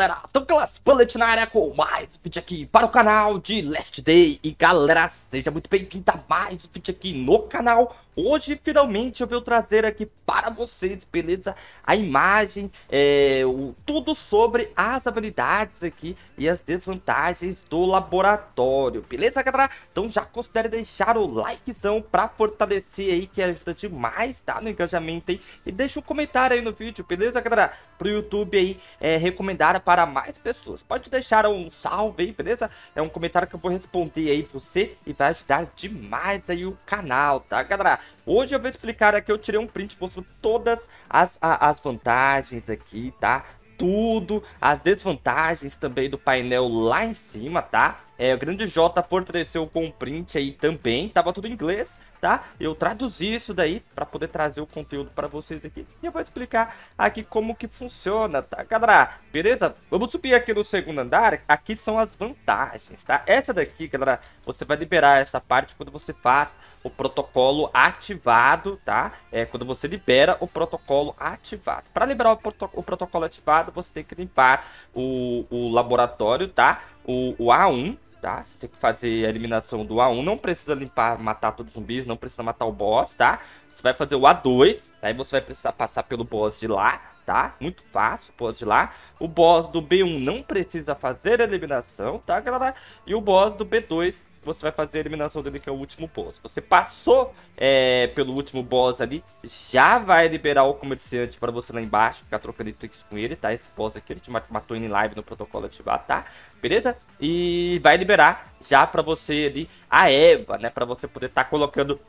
galera, Tunclass então, Bullet na área com mais vídeo aqui para o canal de Last Day E galera, seja muito bem-vindo a mais vídeo aqui no canal hoje finalmente eu vou trazer aqui para vocês, beleza? A imagem, é, o, tudo sobre as habilidades aqui e as desvantagens do laboratório, beleza, galera? Então já considere deixar o likezão para fortalecer aí, que é ajuda demais, tá? No engajamento aí. E deixa um comentário aí no vídeo, beleza, galera? o YouTube aí é, recomendar para mais pessoas. Pode deixar um salve aí, beleza? É um comentário que eu vou responder aí você e vai ajudar demais aí o canal, tá, galera? Hoje eu vou explicar aqui, eu tirei um print mostrando todas as, a, as vantagens aqui, tá? Tudo, as desvantagens também do painel lá em cima, tá? É, o grande J fortaleceu com o print aí também, tava tudo em inglês, tá? Eu traduzi isso daí para poder trazer o conteúdo para vocês aqui e eu vou explicar aqui como que funciona, tá, galera? Beleza? Vamos subir aqui no segundo andar, aqui são as vantagens, tá? Essa daqui, galera, você vai liberar essa parte quando você faz o protocolo ativado, tá? É quando você libera o protocolo ativado. Para liberar o, proto o, protocolo ativado, você tem que limpar o, o laboratório, tá? o, o A1, tá? Você tem que fazer a eliminação do A1, não precisa limpar, matar todos os zumbis, não precisa matar o boss, tá? Você vai fazer o A2, aí você vai precisar passar pelo boss de lá, tá? Muito fácil, boss de lá. O boss do B1 não precisa fazer a eliminação, tá, galera? E o boss do B2 você vai fazer a eliminação dele, que é o último boss. Você passou é, pelo último boss ali, já vai liberar o comerciante para você lá embaixo, ficar trocando tricks com ele, tá? Esse boss aqui, ele te matou em live no protocolo ativar, tá? Beleza? E vai liberar já para você ali a Eva, né? Para você poder estar tá colocando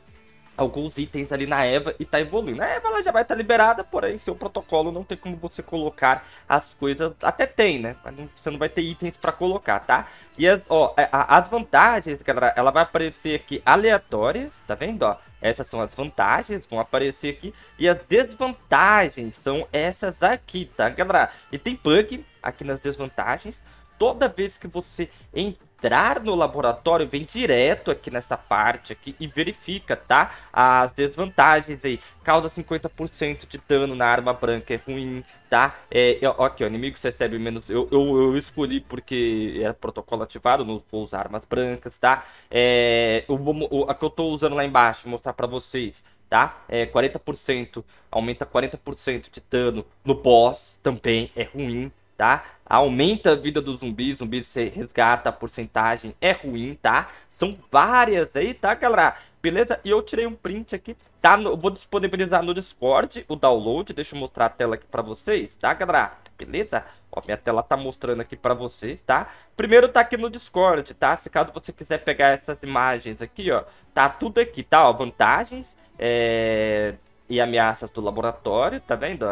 alguns itens ali na Eva e tá evoluindo. A Eva ela já vai estar tá liberada, porém seu protocolo não tem como você colocar as coisas, até tem, né? Mas você não vai ter itens para colocar, tá? E as, ó, é, a, as vantagens, galera, ela vai aparecer aqui aleatórias, tá vendo, ó? Essas são as vantagens, vão aparecer aqui. E as desvantagens são essas aqui, tá, galera? E tem bug aqui nas desvantagens. Toda vez que você entrar entrar no laboratório, vem direto aqui nessa parte aqui e verifica, tá? As desvantagens aí. Causa 50% de dano na arma branca, é ruim, tá? É, ok é, aqui, inimigo recebe menos... Eu, eu, eu, escolhi porque era é protocolo ativado, não vou usar armas brancas, tá? É, eu vou, a que eu tô usando lá embaixo, mostrar pra vocês tá? É 40%, aumenta 40% de dano no boss também, é ruim, tá? Aumenta a vida do zumbi, zumbi você resgata, a porcentagem é ruim, tá? São várias aí, tá, galera? Beleza? E eu tirei um print aqui, tá? Eu vou disponibilizar no Discord o download, deixa eu mostrar a tela aqui pra vocês, tá, galera? Beleza? Ó, minha tela tá mostrando aqui pra vocês, tá? Primeiro tá aqui no Discord, tá? Se caso você quiser pegar essas imagens aqui, ó, tá tudo aqui, tá? Ó, vantagens, é e ameaças do laboratório, tá vendo?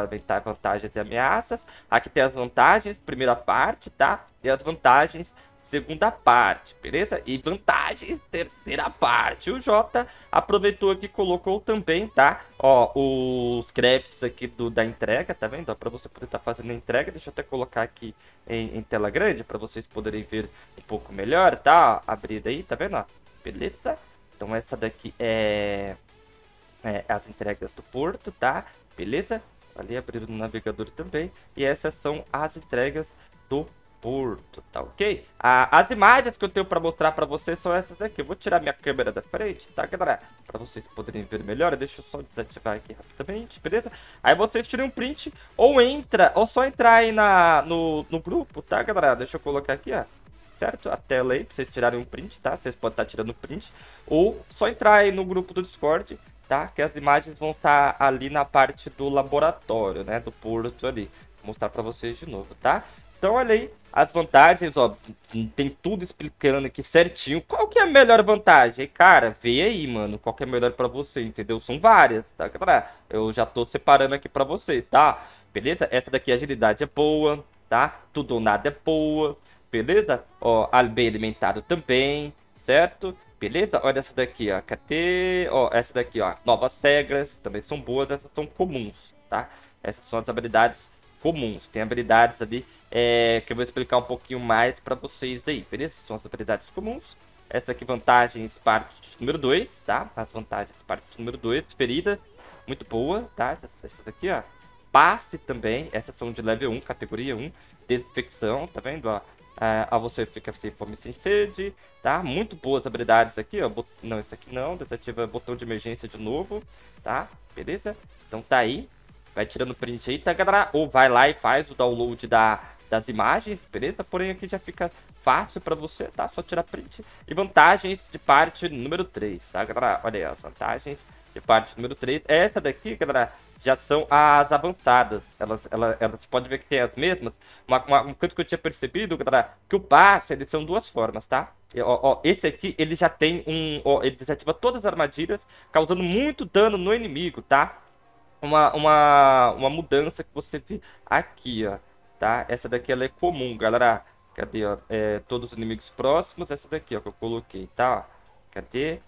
Vantagens e ameaças. Aqui tem as vantagens, primeira parte, tá? E as vantagens, segunda parte, beleza? E vantagens, terceira parte. O Jota aproveitou aqui colocou também, tá? Ó, os créditos aqui do, da entrega, tá vendo? Para você poder estar tá fazendo a entrega, deixa eu até colocar aqui em, em tela grande para vocês poderem ver um pouco melhor, tá? Ó, abrida aí, tá vendo? Ó, beleza? Então essa daqui é é, as entregas do porto, tá? Beleza? Ali abriu no navegador também. E essas são as entregas do porto, tá ok? Ah, as imagens que eu tenho para mostrar para vocês são essas aqui. Eu vou tirar minha câmera da frente, tá, galera? Para vocês poderem ver melhor, deixa eu só desativar aqui rapidamente, beleza? Aí vocês tiram um print ou entra, ou só entrar aí na, no, no grupo, tá, galera? Deixa eu colocar aqui, ó. Certo? A tela aí, pra vocês tirarem um print, tá? Vocês podem estar tá tirando print. Ou só entrar aí no grupo do Discord tá? Que as imagens vão estar tá ali na parte do laboratório, né? Do porto ali. Vou mostrar para vocês de novo, tá? Então olha aí as vantagens, ó, tem tudo explicando aqui certinho. Qual que é a melhor vantagem? Cara, vê aí, mano, qual que é melhor para você, entendeu? São várias, tá, galera? Eu já tô separando aqui para vocês, tá? Beleza? Essa daqui, agilidade é boa, tá? Tudo ou nada é boa, beleza? Ó, bem alimentado também, certo? Beleza? Olha essa daqui, ó. Cadê? ó, essa daqui, ó. Novas regras, também são boas, essas são comuns, tá? Essas são as habilidades comuns. Tem habilidades ali é, que eu vou explicar um pouquinho mais pra vocês aí, beleza? São as habilidades comuns. Essa aqui, vantagens, parte número 2, tá? As vantagens, parte número 2, ferida, muito boa, tá? Essas, essas daqui, ó. Passe também, essas são de level 1, categoria 1. Desinfecção, tá vendo, ó? É, a você fica sem assim, fome sem sede, tá? Muito boas habilidades aqui, ó. Bot... Não, isso aqui não. Desativa botão de emergência de novo, tá? Beleza? Então tá aí. Vai tirando print aí, tá, galera? Ou vai lá e faz o download da, das imagens, beleza? Porém, aqui já fica fácil pra você, tá? Só tirar print. E vantagens de parte número 3, tá, galera? Olha aí, as vantagens de parte número 3. Essa daqui, galera, já são as avançadas. Elas, elas, elas pode ver que tem as mesmas. Uma, uma, uma coisa que eu tinha percebido, galera, que o passe, eles são duas formas, tá? E, ó, ó, esse aqui, ele já tem um... Ó, ele desativa todas as armadilhas, causando muito dano no inimigo, tá? Uma, uma, uma mudança que você vê aqui, ó. Tá? Essa daqui, ela é comum, galera. Cadê, ó? É, todos os inimigos próximos. Essa daqui, ó, que eu coloquei, tá? Cadê?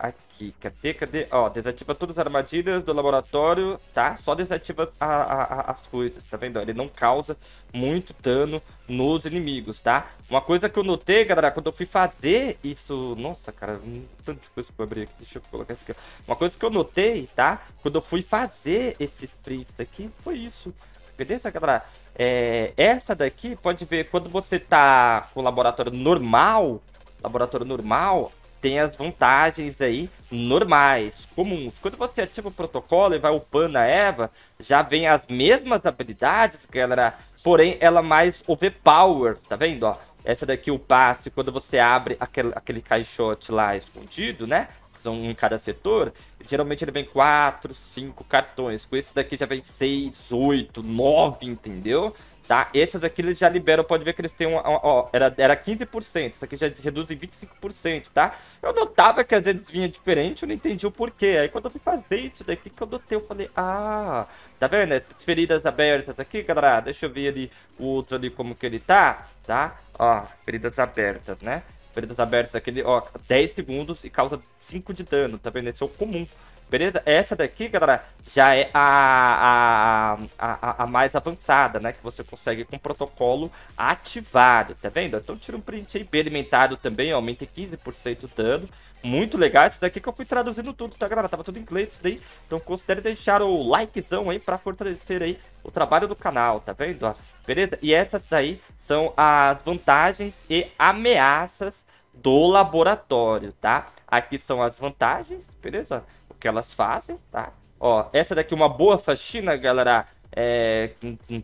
Aqui, cadê, cadê? Ó, desativa todas as armadilhas do laboratório, tá? Só desativa a, a, a, as coisas, tá vendo? Ele não causa muito dano nos inimigos, tá? Uma coisa que eu notei, galera, quando eu fui fazer isso... Nossa, cara, um tanto de coisa que eu abri aqui. Deixa eu colocar isso aqui. Uma coisa que eu notei, tá? Quando eu fui fazer esses prints aqui, foi isso. Beleza, galera? É, essa daqui, pode ver, quando você tá com o laboratório normal, laboratório normal, tem as vantagens aí normais, comuns. Quando você ativa o protocolo e vai upando a Eva, já vem as mesmas habilidades, galera, porém ela mais overpower, tá vendo, ó? Essa daqui, o passe, quando você abre aquele, aquele caixote lá escondido, né? são um em cada setor, geralmente ele vem 4, 5 cartões. Com esse daqui já vem 6, 8, 9, entendeu? Tá? Esses aqui eles já liberam, pode ver que eles têm um, ó, era, era 15%, isso aqui já reduz em 25%, tá? Eu notava que às vezes vinha diferente, eu não entendi o porquê. Aí quando eu fui fazer isso daqui que eu notei, eu falei, ah, tá vendo? Essas feridas abertas aqui, galera, deixa eu ver ali o outro ali como que ele tá, tá? Ó, feridas abertas, né? Feridas abertas aqui, ó, 10 segundos e causa 5 de dano, tá vendo? Esse é o comum, Beleza? Essa daqui, galera, já é a, a, a, a, mais avançada, né? Que você consegue com protocolo ativado, tá vendo? Então tira um print aí, bem alimentado também, aumenta 15% o dano. Muito legal, esse daqui que eu fui traduzindo tudo, tá, galera? Tava tudo em inglês isso daí, então considere deixar o likezão aí pra fortalecer aí o trabalho do canal, tá vendo? Ó, beleza? E essas aí são as vantagens e ameaças do laboratório, tá? Aqui são as vantagens, beleza? que elas fazem, tá? Ó, essa daqui é uma boa faxina, galera. É,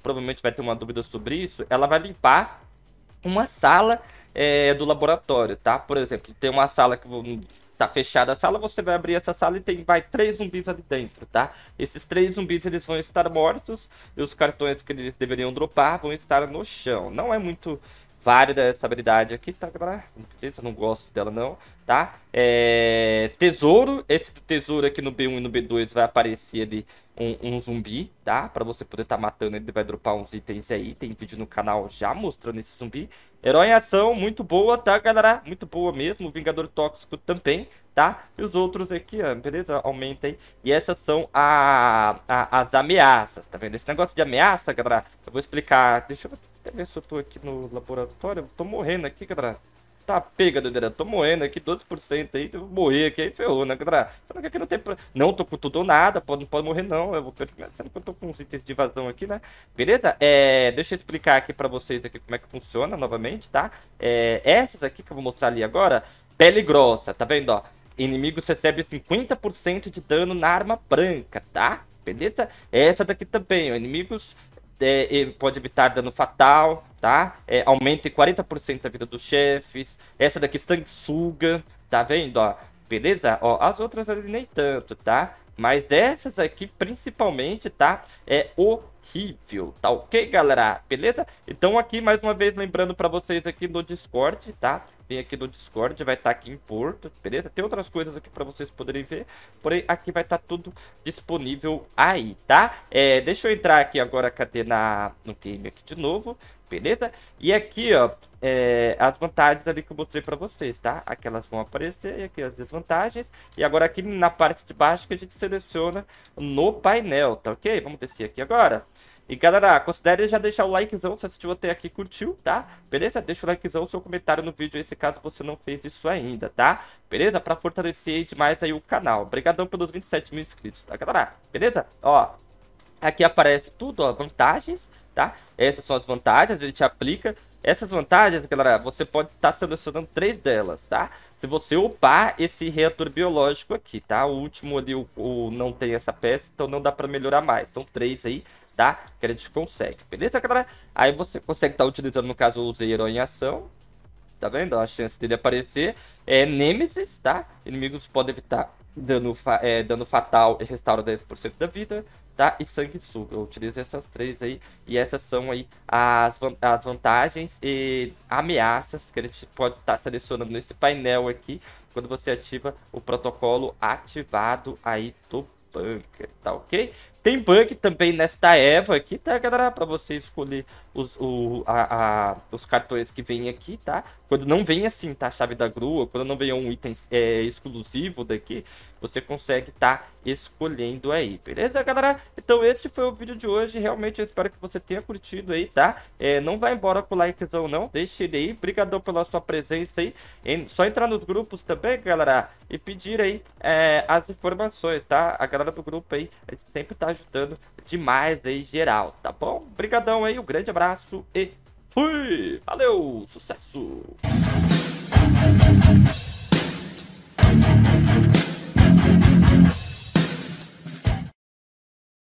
provavelmente vai ter uma dúvida sobre isso. Ela vai limpar uma sala é, do laboratório, tá? Por exemplo, tem uma sala que tá fechada a sala, você vai abrir essa sala e tem vai três zumbis ali dentro, tá? Esses três zumbis eles vão estar mortos e os cartões que eles deveriam dropar vão estar no chão. Não é muito Vários dessa habilidade aqui, tá, galera? Não gosto dela não, tá? É... Tesouro, esse tesouro aqui no B1 e no B2 vai aparecer ali um, um zumbi, tá? Pra você poder estar tá matando, ele vai dropar uns itens aí, tem vídeo no canal já mostrando esse zumbi. Herói em ação, muito boa, tá, galera? Muito boa mesmo, Vingador Tóxico também, tá? E os outros aqui, ó, beleza? aí. E essas são a, a, as ameaças, tá vendo? Esse negócio de ameaça, galera, eu vou explicar... Deixa eu eu ver se eu tô aqui no laboratório? Tô morrendo aqui, cadra. Tá pega, doideira. Tô morrendo aqui, 12% aí. Eu vou morrer aqui, aí ferrou, né, cadra? Será que aqui não tem... Não, tô com tudo ou nada. Pode, não pode morrer, não. Eu vou perder... Sendo que eu tô com uns itens de vazão aqui, né? Beleza? É... Deixa eu explicar aqui pra vocês aqui como é que funciona novamente, tá? É... Essas aqui que eu vou mostrar ali agora. Pele grossa, tá vendo, ó? Inimigos recebem 50% de dano na arma branca, tá? Beleza? Essa daqui também, ó. Inimigos é, pode evitar dano fatal, tá? É, aumenta em 40% a vida dos chefes. Essa daqui sanguessuga, tá vendo, ó? Beleza? Ó, as outras ali nem tanto, tá? Mas essas aqui, principalmente, tá? É o horrível, tá ok, galera? Beleza? Então aqui, mais uma vez, lembrando pra vocês aqui no Discord, tá? Vem aqui no Discord, vai estar tá aqui em Porto, beleza? Tem outras coisas aqui pra vocês poderem ver, porém aqui vai estar tá tudo disponível aí, tá? É, deixa eu entrar aqui agora, cadê na, no game aqui de novo, beleza? E aqui, ó, é, as vantagens ali que eu mostrei pra vocês, tá? Aqui elas vão aparecer, e aqui as desvantagens. E agora aqui na parte de baixo que a gente seleciona no painel, tá ok? Vamos descer aqui agora. E galera, considere já deixar o likezão se assistiu até aqui curtiu, tá? Beleza? Deixa o likezão, seu comentário no vídeo aí, se caso você não fez isso ainda, tá? Beleza? Pra fortalecer demais aí o canal. Obrigadão pelos 27 mil inscritos, tá galera? Beleza? Ó, aqui aparece tudo, ó, vantagens, tá? Essas são as vantagens, a gente aplica. Essas vantagens, galera, você pode estar tá selecionando três delas, tá? Se você upar esse reator biológico aqui, tá? O último ali o, o não tem essa peça, então não dá pra melhorar mais. São três aí tá? Que a gente consegue, beleza, galera? Aí você consegue estar tá utilizando, no caso, o usei herói em ação, tá vendo? A chance dele aparecer é Nemesis, tá? Inimigos podem evitar dano, fa é, dano fatal e restaura 10% da vida, tá? E suga, Eu utilizo essas três aí e essas são aí as, van as vantagens e ameaças que a gente pode estar tá selecionando nesse painel aqui quando você ativa o protocolo ativado aí do bunker, tá ok? Tem bug também nesta Eva aqui, tá, galera? Pra você escolher os, o, a, a, os cartões que vem aqui, tá? Quando não vem assim, tá? A chave da grua, quando não vem um item é, exclusivo daqui, você consegue estar tá escolhendo aí, beleza, galera? Então esse foi o vídeo de hoje, realmente eu espero que você tenha curtido aí, tá? É, não vai embora com o likezão não, deixa ele aí, obrigado pela sua presença aí, em, só entrar nos grupos também, galera, e pedir aí é, as informações, tá? A galera do grupo aí sempre tá ajudando demais aí, geral, tá bom? Obrigadão aí, um grande abraço e fui! Valeu, sucesso!